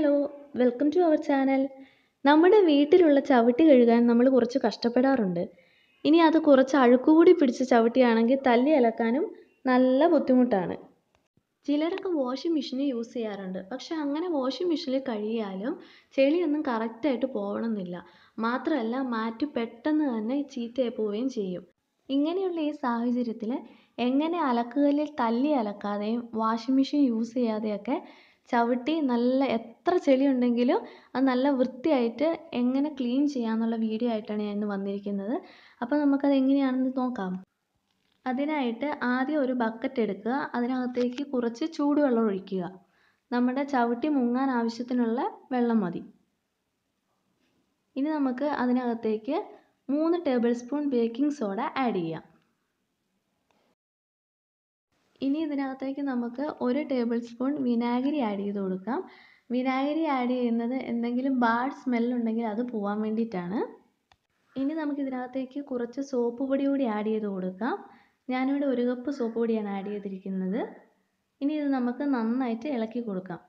hello welcome to our channel നമ്മുടെ വീട്ടിലുള്ള ചവിട്ടി കഴുകാൻ നമ്മൾ കുറച്ച് കഷ്ടപ്പെടാറുണ്ട് ഇനി അത് കുറച്ച് അഴുക്കുകൂടി പിടിച്ച ചവിട്ടിയാണെങ്കിൽ തല്ലി അലക്കാനും നല്ല ബുദ്ധിമുട്ടാണ് ചിലരൊക്കെ വാഷിംഗ് മെഷീൻ യൂസ് ചെയ്യാറുണ്ട് പക്ഷെ അങ്ങനെ വാഷിംഗ് മെഷീനിൽ കഴിയാലും ചെളിയൊന്നും കറക്റ്റായിട്ട് പോകണമെന്നില്ല മാത്രമല്ല മാറ്റ് പെട്ടെന്ന് തന്നെ ചീത്തയായി പോവുകയും ചെയ്യും ഇങ്ങനെയുള്ള ഈ സാഹചര്യത്തിൽ എങ്ങനെ അലക്കുകല്ലിൽ തല്ലി അലക്കാതെയും വാഷിംഗ് മെഷീൻ യൂസ് ചെയ്യാതെയൊക്കെ ചവിട്ടി നല്ല എത്ര ചെളി ഉണ്ടെങ്കിലും അത് നല്ല വൃത്തിയായിട്ട് എങ്ങനെ ക്ലീൻ ചെയ്യാമെന്നുള്ള വീഡിയോ ആയിട്ടാണ് ഞാൻ ഇന്ന് വന്നിരിക്കുന്നത് അപ്പോൾ നമുക്കത് എങ്ങനെയാണെന്ന് നോക്കാം അതിനായിട്ട് ആദ്യം ഒരു ബക്കറ്റ് എടുക്കുക അതിനകത്തേക്ക് കുറച്ച് ചൂടുവെള്ളം ഒഴിക്കുക നമ്മുടെ ചവിട്ടി മുങ്ങാൻ ആവശ്യത്തിനുള്ള വെള്ളം മതി ഇനി നമുക്ക് അതിനകത്തേക്ക് മൂന്ന് tablespoon baking soda add ചെയ്യാം ഇനി ഇതിനകത്തേക്ക് നമുക്ക് ഒരു ടേബിൾ സ്പൂൺ വിനാഗിരി ആഡ് ചെയ്ത് കൊടുക്കാം വിനാഗിരി ആഡ് ചെയ്യുന്നത് എന്തെങ്കിലും ബാഡ് സ്മെല്ലുണ്ടെങ്കിൽ അത് പോവാൻ വേണ്ടിയിട്ടാണ് ഇനി നമുക്ക് ഇതിനകത്തേക്ക് കുറച്ച് സോപ്പ് പൊടി കൂടി ആഡ് ചെയ്ത് കൊടുക്കാം ഞാനിവിടെ ഒരു കപ്പ് സോപ്പ് പൊടിയാണ് ആഡ് ചെയ്തിരിക്കുന്നത് ഇനി ഇത് നമുക്ക് നന്നായിട്ട് ഇളക്കി കൊടുക്കാം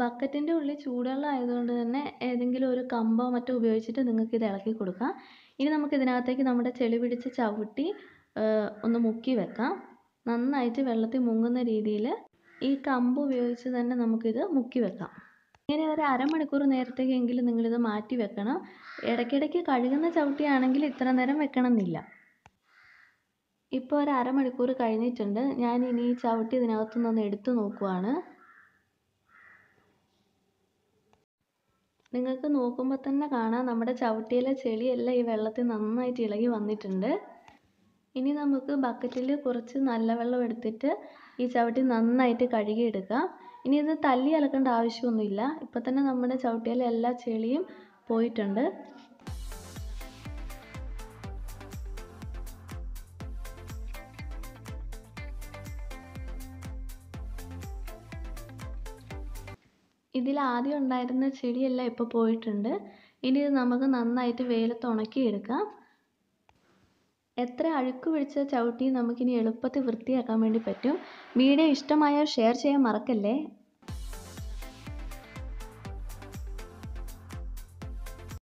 ബക്കറ്റിൻ്റെ ഉള്ളിൽ ചൂടുവെള്ളം ആയതുകൊണ്ട് തന്നെ ഏതെങ്കിലും ഒരു കമ്പോ മറ്റോ ഉപയോഗിച്ചിട്ട് നിങ്ങൾക്ക് ഇത് ഇളക്കി കൊടുക്കാം ഇനി നമുക്ക് ഇതിനകത്തേക്ക് നമ്മുടെ ചെളി പിടിച്ച ചവിട്ടി ഒന്ന് മുക്കി വെക്കാം നന്നായിട്ട് വെള്ളത്തിൽ മുങ്ങുന്ന രീതിയിൽ ഈ കമ്പ് ഉപയോഗിച്ച് തന്നെ നമുക്കിത് മുക്കി വെക്കാം ഇങ്ങനെ ഒരു അരമണിക്കൂർ നേരത്തേക്കെങ്കിലും നിങ്ങളിത് മാറ്റി വെക്കണം ഇടയ്ക്കിടയ്ക്ക് കഴുകുന്ന ചവിട്ടിയാണെങ്കിൽ ഇത്ര നേരം വെക്കണമെന്നില്ല ഇപ്പോൾ ഒരു അരമണിക്കൂർ കഴിഞ്ഞിട്ടുണ്ട് ഞാൻ ഇനി ഈ ചവിട്ടി ഇതിനകത്തുനിന്ന് എടുത്തു നോക്കുവാണ് നിങ്ങൾക്ക് നോക്കുമ്പോൾ തന്നെ കാണാം നമ്മുടെ ചവിട്ടിയിലെ ചെളിയെല്ലാം ഈ വെള്ളത്തിൽ നന്നായിട്ട് ഇളകി വന്നിട്ടുണ്ട് ഇനി നമുക്ക് ബക്കറ്റിൽ കുറച്ച് നല്ല വെള്ളം എടുത്തിട്ട് ഈ ചവിട്ടി നന്നായിട്ട് കഴുകിയെടുക്കാം ഇനി ഇത് തല്ലി അലക്കേണ്ട ആവശ്യമൊന്നുമില്ല ഇപ്പം തന്നെ നമ്മുടെ ചവിട്ടിയിലെ എല്ലാ ചെളിയും പോയിട്ടുണ്ട് ഇതിൽ ആദ്യം ഉണ്ടായിരുന്ന ചെളിയെല്ലാം ഇപ്പോൾ പോയിട്ടുണ്ട് ഇനി ഇത് നമുക്ക് നന്നായിട്ട് വെയിലത്ത് ഉണക്കിയെടുക്കാം എത്ര അഴുക്ക് പിടിച്ച ചവിട്ടിയും നമുക്കിനി എളുപ്പത്തിൽ വൃത്തിയാക്കാൻ വേണ്ടി പറ്റും വീഡിയോ ഇഷ്ടമായാൽ ഷെയർ ചെയ്യാൻ മറക്കല്ലേ